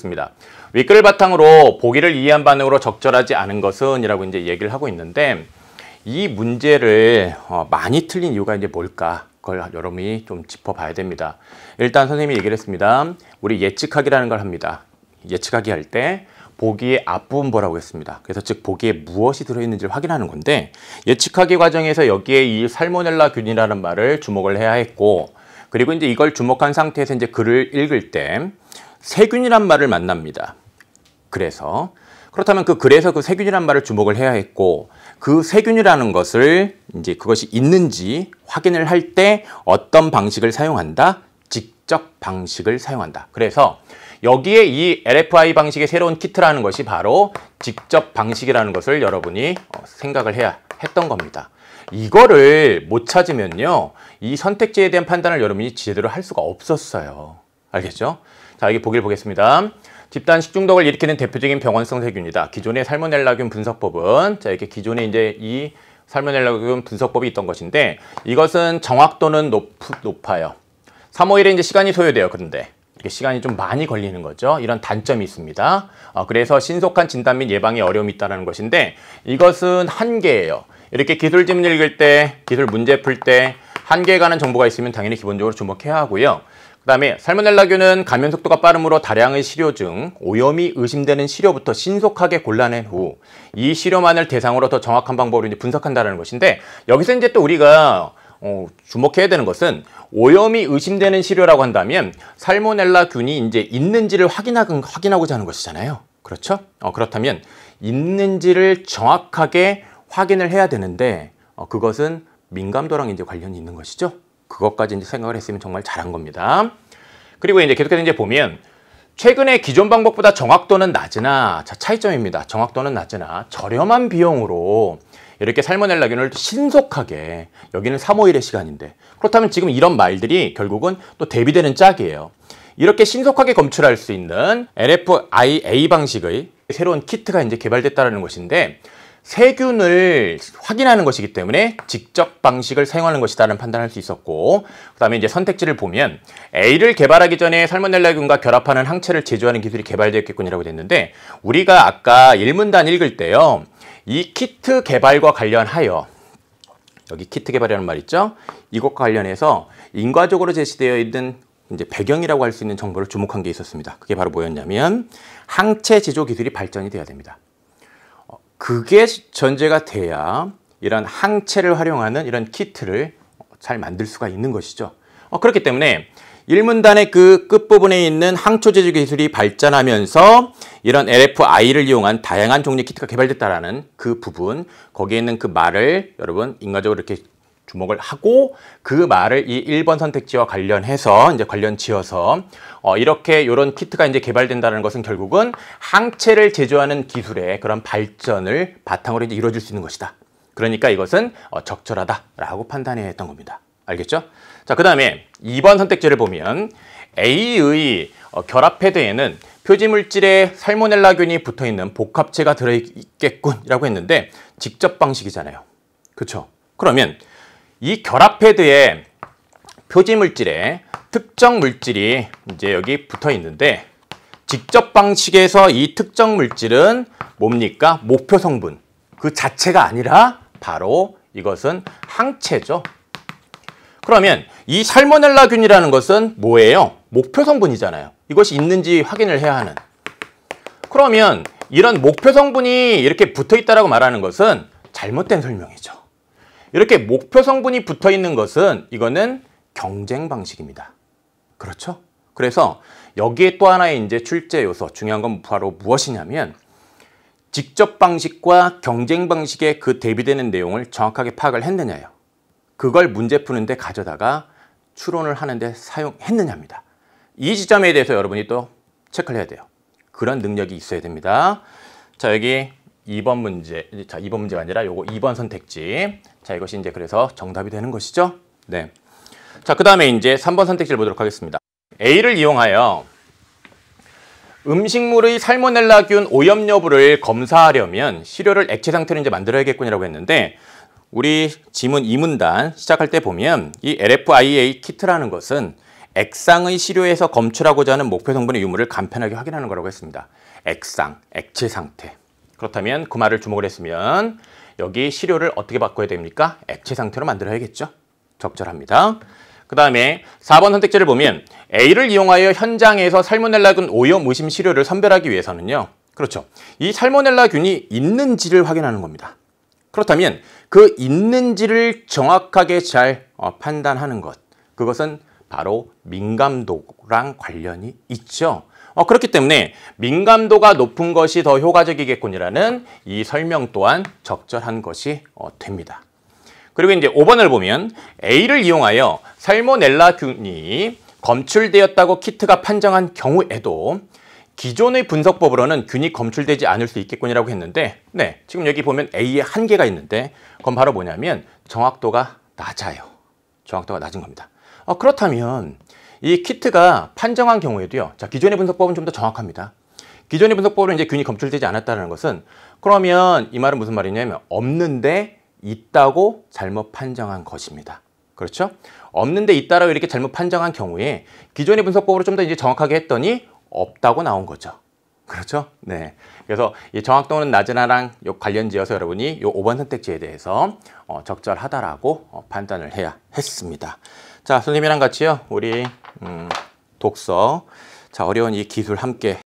보겠습니다. 윗글을 바탕으로 보기를 이해한 반응으로 적절하지 않은 것은 이라고 이제 얘기를 하고 있는데 이 문제를 어, 많이 틀린 이유가 이제 뭘까? 그걸 여러분이 좀 짚어봐야 됩니다. 일단 선생님이 얘기를 했습니다. 우리 예측하기라는 걸 합니다. 예측하기 할 때 보기의 앞부분 보라고 했습니다. 그래서 즉 보기에 무엇이 들어있는지를 확인하는 건데 예측하기 과정에서 여기에 이 살모넬라 균이라는 말을 주목을 해야 했고 그리고 이제 이걸 주목한 상태에서 이제 글을 읽을 때 세균이란 말을 만납니다. 그래서 그렇다면 그 그래서 그 세균이란 말을 주목을 해야 했고 그 세균이라는 것을 이제 그것이 있는지 확인을 할 때 어떤 방식을 사용한다? 직접 방식을 사용한다. 그래서 여기에 이 LFI 방식의 새로운 키트라는 것이 바로 직접 방식이라는 것을 여러분이 어, 생각을 해야 했던 겁니다. 이거를 못 찾으면요. 이 선택지에 대한 판단을 여러분이 제대로 할 수가 없었어요. 알겠죠? 자, 여기 보기를 보겠습니다. 집단 식중독을 일으키는 대표적인 병원성 세균이다. 기존의 살모넬라균 분석법은 자, 이렇게 기존에 이제 이 살모넬라균 분석법이 있던 것인데 이것은 정확도는 높, 높아요. 3호일에 이제 시간이 소요돼요. 그런데 시간이 좀 많이 걸리는 거죠. 이런 단점이 있습니다. 어, 그래서 신속한 진단 및 예방에 어려움이 있다는 것인데 이것은 한계예요. 이렇게 기술 지문 읽을 때, 기술 문제 풀 때, 한계에 관한 정보가 있으면 당연히 기본적으로 주목해야 하고요. 그 다음에 살모넬라균은 감염 속도가 빠름으로 다량의 시료 중 오염이 의심되는 시료부터 신속하게 골라낸 후 이 시료만을 대상으로 더 정확한 방법으로 이제 분석한다는 것인데 여기서 이제 또 우리가 어, 주목해야 되는 것은 오염이 의심되는 시료라고 한다면 살모넬라균이 이제 있는지를 확인하고, 확인하고자 하는 것이잖아요. 그렇죠? 어, 그렇다면 있는지를 정확하게 확인을 해야 되는데 어, 그것은 민감도랑 이제 관련이 있는 것이죠. 그것까지 이제 생각을 했으면 정말 잘한 겁니다. 그리고 이제 계속해서 이제 보면 최근에 기존 방법보다 정확도는 낮으나 자, 차이점입니다. 정확도는 낮으나 저렴한 비용으로 이렇게 살모넬라 균을 신속하게 여기는 3, 5일의 시간인데 그렇다면 지금 이런 말들이 결국은 또 대비되는 짝이에요. 이렇게 신속하게 검출할 수 있는 LFIA 방식의 새로운 키트가 이제 개발됐다는 것인데 세균을 확인하는 것이기 때문에 직접 방식을 사용하는 것이다라는 판단할 수 있었고 그다음에 이제 선택지를 보면 A를 개발하기 전에 살모넬라균과 결합하는 항체를 제조하는 기술이 개발되었겠군이라고 됐는데 우리가 아까 일문단 읽을 때요 이 키트 개발과 관련하여 여기 키트 개발이라는 말 있죠 이것과 관련해서 인과적으로 제시되어 있는 이제 배경이라고 할 수 있는 정보를 주목한 게 있었습니다 그게 바로 뭐였냐면 항체 제조 기술이 발전이 돼야 됩니다 그게 전제가 돼야 이런 항체를 활용하는 이런 키트를 잘 만들 수가 있는 것이죠. 어, 그렇기 때문에 일문단의 그 끝부분에 있는 항초 제조 기술이 발전하면서 이런 LFI를 이용한 다양한 종류의 키트가 개발됐다라는 그 부분 거기에 있는 그 말을 여러분 인과적으로 이렇게 주목을 하고 그 말을 이 1번 선택지와 관련해서 이제 관련 지어서 어 이렇게 요런 키트가 이제 개발된다는 것은 결국은 항체를 제조하는 기술의 그런 발전을 바탕으로 이제 이루어질 수 있는 것이다. 그러니까 이것은 어 적절하다라고 판단해 했던 겁니다. 알겠죠? 자, 그 다음에 2번 선택지를 보면 A의 어, 결합패드에는 표지물질에 살모넬라균이 붙어있는 복합체가 들어있겠군이라고 했는데 직접 방식이잖아요. 그렇죠? 그러면 이 결합헤드에 표지 물질에 특정 물질이 이제 여기 붙어 있는데 직접 방식에서 이 특정 물질은 뭡니까? 목표 성분 그 자체가 아니라 바로 이것은 항체죠. 그러면 이 살모넬라균이라는 것은 뭐예요? 목표 성분이잖아요. 이것이 있는지 확인을 해야 하는. 그러면 이런 목표 성분이 이렇게 붙어 있다라고 말하는 것은 잘못된 설명이죠. 이렇게 목표 성분이 붙어 있는 것은 이거는 경쟁 방식입니다. 그렇죠? 그래서 여기에 또 하나의 이제 출제 요소 중요한 건 바로 무엇이냐면 직접 방식과 경쟁 방식에 그 대비되는 내용을 정확하게 파악을 했느냐요. 그걸 문제 푸는데 가져다가 추론을 하는데 사용했느냐입니다. 이 지점에 대해서 여러분이 또 체크를 해야 돼요. 그런 능력이 있어야 됩니다. 자, 여기 2번 문제, 자 2번 문제가 아니라 요거 2번 선택지. 자 이것이 이제 그래서 정답이 되는 것이죠. 네. 자그 다음에 이제 3번 선택지를 보도록 하겠습니다. A를 이용하여 음식물의 살모넬라균 오염 여부를 검사하려면 시료를 액체 상태로 이제 만들어야겠군이라고 했는데 우리 지문 2문단 시작할 때 보면 이 LFIA 키트라는 것은 액상의 시료에서 검출하고자 하는 목표 성분의 유무를 간편하게 확인하는 거라고 했습니다. 액상, 액체 상태. 그렇다면 그 말을 주목을 했으면 여기 시료를 어떻게 바꿔야 됩니까? 액체 상태로 만들어야겠죠. 적절합니다. 그 다음에 4번 선택지를 보면 A를 이용하여 현장에서 살모넬라균 오염 의심 시료를 선별하기 위해서는요. 그렇죠. 이 살모넬라균이 있는지를 확인하는 겁니다. 그렇다면 그 있는지를 정확하게 잘 어, 판단하는 것. 그것은 바로 민감도랑 관련이 있죠. 어, 그렇기 때문에 민감도가 높은 것이 더 효과적이겠군이라는 이 설명 또한 적절한 것이 어, 됩니다. 그리고 이제 5번을 보면 A를 이용하여 살모넬라균이 검출되었다고 키트가 판정한 경우에도 기존의 분석법으로는 균이 검출되지 않을 수 있겠군이라고 했는데 네 지금 여기 보면 A의 한계가 있는데 그건 바로 뭐냐면 정확도가 낮아요. 정확도가 낮은 겁니다. 어, 그렇다면 이 키트가 판정한 경우에도요. 자, 기존의 분석법은 좀 더 정확합니다. 기존의 분석법으로 이제 균이 검출되지 않았다는 것은 그러면 이 말은 무슨 말이냐면 없는데 있다고 잘못 판정한 것입니다. 그렇죠? 없는데 있다라고 이렇게 잘못 판정한 경우에 기존의 분석법으로 좀 더 이제 정확하게 했더니 없다고 나온 거죠. 그렇죠? 네. 그래서 이 정확도는 낮은하랑요 관련지어서 여러분이 요 5번 선택지에 대해서 어, 적절하다라고 어, 판단을 해야 했습니다. 자, 선생님이랑 같이요. 우리 음, 독서. 자, 어려운 이 기술 함께